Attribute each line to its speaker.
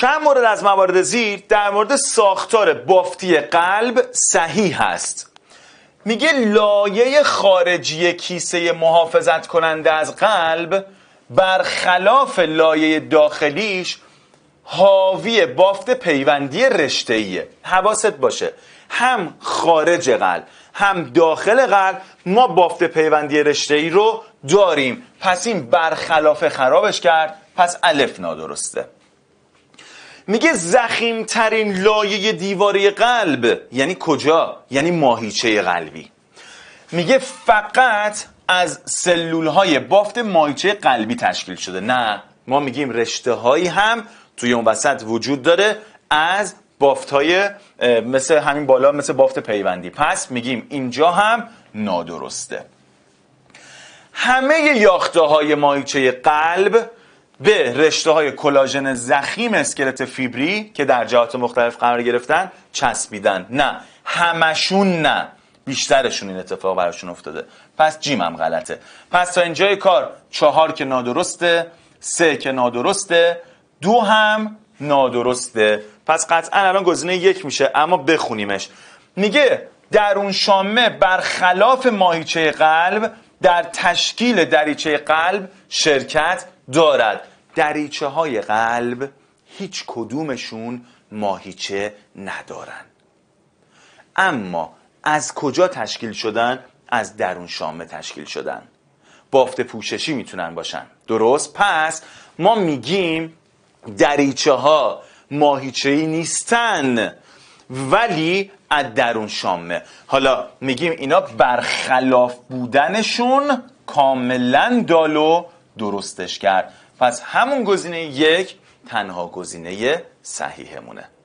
Speaker 1: چند مورد از موارد زیر در مورد ساختار بافتی قلب صحیح هست میگه لایه خارجی کیسه محافظت کننده از قلب برخلاف لایه داخلیش حاوی بافت پیوندی ایه حواست باشه هم خارج قلب هم داخل قلب ما بافت پیوندی ای رو داریم پس این برخلاف خرابش کرد پس الف نادرسته میگه ترین لایه دیواره قلب یعنی کجا؟ یعنی ماهیچه قلبی میگه فقط از سلول های بافت ماهیچه قلبی تشکیل شده نه ما میگیم رشته هایی هم توی اون وسط وجود داره از بافت های مثل همین بالا مثل بافت پیوندی پس میگیم اینجا هم نادرسته همه یاخته های ماهیچه قلب به رشته های کلاژن زخیم اسکلت فیبری که در جهات مختلف قرار گرفتن چسبیدن نه همشون نه بیشترشون این اتفاق براشون افتاده پس جیم هم غلطه پس تا اینجای کار چهار که نادرسته سه که نادرسته دو هم نادرسته پس قطعا الان گزینه یک میشه اما بخونیمش میگه در اون شامه برخلاف ماهیچه قلب در تشکیل دریچه قلب شرکت دارد دریچه های قلب هیچ کدومشون ماهیچه ندارن اما از کجا تشکیل شدن؟ از درون شامه تشکیل شدن بافت پوششی میتونن باشن درست؟ پس ما میگیم دریچه ها ماهیچه ای نیستن ولی از درون شامه حالا میگیم اینا برخلاف بودنشون کاملا دالو درستش کرد پس همون گزینه یک تنها گزینه صحیحمونه